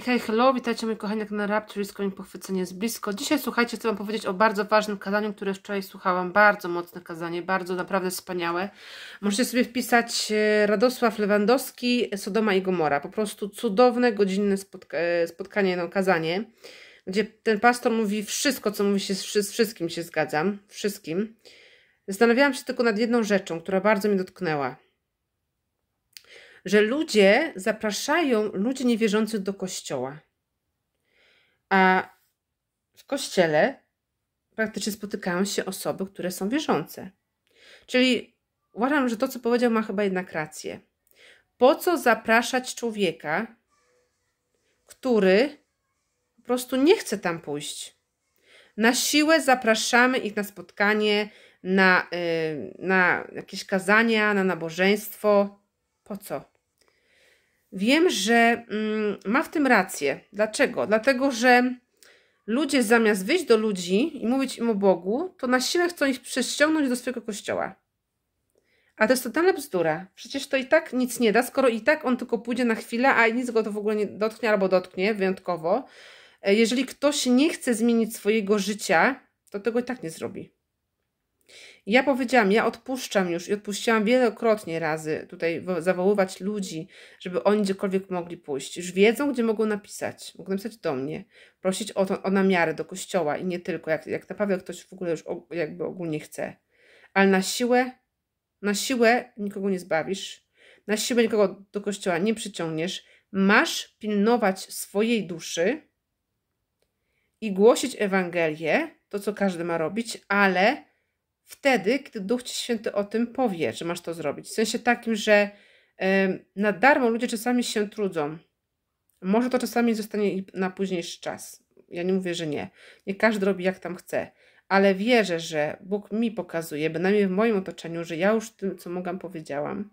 Hej, hello, witajcie moi kochanek na Rapture i pochwycenie jest blisko. Dzisiaj słuchajcie, chcę wam powiedzieć o bardzo ważnym kazaniu, które wczoraj słuchałam. Bardzo mocne kazanie, bardzo naprawdę wspaniałe. Możecie sobie wpisać e, Radosław Lewandowski, Sodoma i Gomora. Po prostu cudowne, godzinne spotka e, spotkanie, no kazanie, gdzie ten pastor mówi wszystko, co mówi się, z wszystkim się zgadzam, wszystkim. Zastanawiałam się tylko nad jedną rzeczą, która bardzo mnie dotknęła że ludzie zapraszają ludzi niewierzących do kościoła. A w kościele praktycznie spotykają się osoby, które są wierzące. Czyli uważam, że to, co powiedział, ma chyba jednak rację. Po co zapraszać człowieka, który po prostu nie chce tam pójść? Na siłę zapraszamy ich na spotkanie, na, y, na jakieś kazania, na nabożeństwo. Po co? Wiem, że mm, ma w tym rację. Dlaczego? Dlatego, że ludzie zamiast wyjść do ludzi i mówić im o Bogu, to na siłę chcą ich przyciągnąć do swojego kościoła. A to jest totalna bzdura. Przecież to i tak nic nie da, skoro i tak on tylko pójdzie na chwilę, a nic go to w ogóle nie dotknie albo dotknie wyjątkowo. E, jeżeli ktoś nie chce zmienić swojego życia, to tego i tak nie zrobi ja powiedziałam, ja odpuszczam już i odpuściłam wielokrotnie razy tutaj zawoływać ludzi, żeby oni gdziekolwiek mogli pójść. Już wiedzą, gdzie mogą napisać. Mogą napisać do mnie, prosić o, to, o namiary do kościoła i nie tylko, jak, jak naprawdę ktoś w ogóle już jakby ogólnie chce. Ale na siłę, na siłę nikogo nie zbawisz, na siłę nikogo do kościoła nie przyciągniesz. Masz pilnować swojej duszy i głosić Ewangelię, to co każdy ma robić, ale wtedy, gdy Duch Ci Święty o tym powie, że masz to zrobić. W sensie takim, że na darmo ludzie czasami się trudzą. Może to czasami zostanie na późniejszy czas. Ja nie mówię, że nie. Nie każdy robi jak tam chce, ale wierzę, że Bóg mi pokazuje, bynajmniej w moim otoczeniu, że ja już tym, co mogłam, powiedziałam.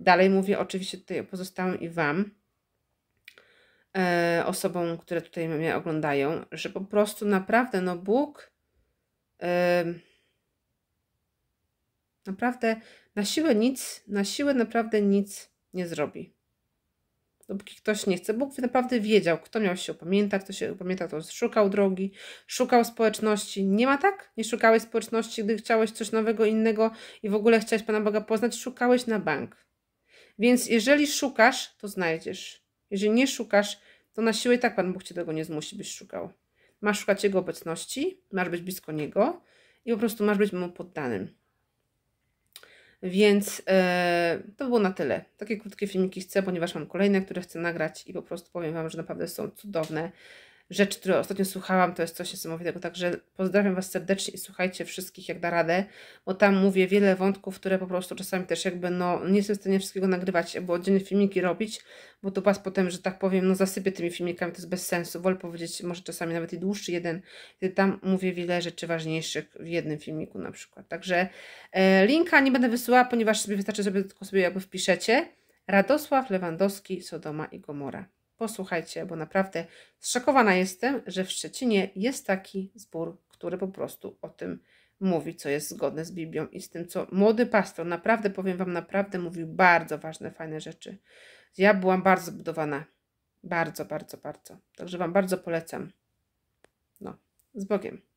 Dalej mówię oczywiście tutaj pozostałym i Wam, e, osobom, które tutaj mnie oglądają, że po prostu naprawdę, no Bóg. E, Naprawdę na siłę nic, na siłę naprawdę nic nie zrobi. Dopóki ktoś nie chce. Bóg naprawdę wiedział, kto miał się upamiętać, kto się upamiętał, to szukał drogi, szukał społeczności. Nie ma tak? Nie szukałeś społeczności, gdy chciałeś coś nowego, innego i w ogóle chciałeś Pana Boga poznać, szukałeś na bank. Więc jeżeli szukasz, to znajdziesz. Jeżeli nie szukasz, to na siłę i tak Pan Bóg Cię tego nie zmusi, byś szukał. Masz szukać Jego obecności, masz być blisko Niego i po prostu masz być Mu poddanym. Więc e, to było na tyle. Takie krótkie filmiki chcę, ponieważ mam kolejne, które chcę nagrać i po prostu powiem Wam, że naprawdę są cudowne rzecz, którą ostatnio słuchałam, to jest coś niesamowitego. Także pozdrawiam Was serdecznie i słuchajcie wszystkich, jak da radę, bo tam mówię wiele wątków, które po prostu czasami też jakby, no, nie jestem w stanie wszystkiego nagrywać, bo oddzielne filmiki robić, bo to Was potem, że tak powiem, no, zasypię tymi filmikami, to jest bez sensu. Wolę powiedzieć, może czasami nawet i dłuższy jeden, gdy tam mówię wiele rzeczy ważniejszych w jednym filmiku na przykład. Także e, linka nie będę wysyłała, ponieważ sobie wystarczy, żeby tylko sobie jakby wpiszecie. Radosław Lewandowski, Sodoma i Gomora. Posłuchajcie, bo naprawdę zszokowana jestem, że w Szczecinie jest taki zbór, który po prostu o tym mówi, co jest zgodne z Biblią i z tym, co młody pastor, naprawdę powiem Wam, naprawdę mówił bardzo ważne, fajne rzeczy. Ja byłam bardzo zbudowana. Bardzo, bardzo, bardzo. Także Wam bardzo polecam. No, z Bogiem.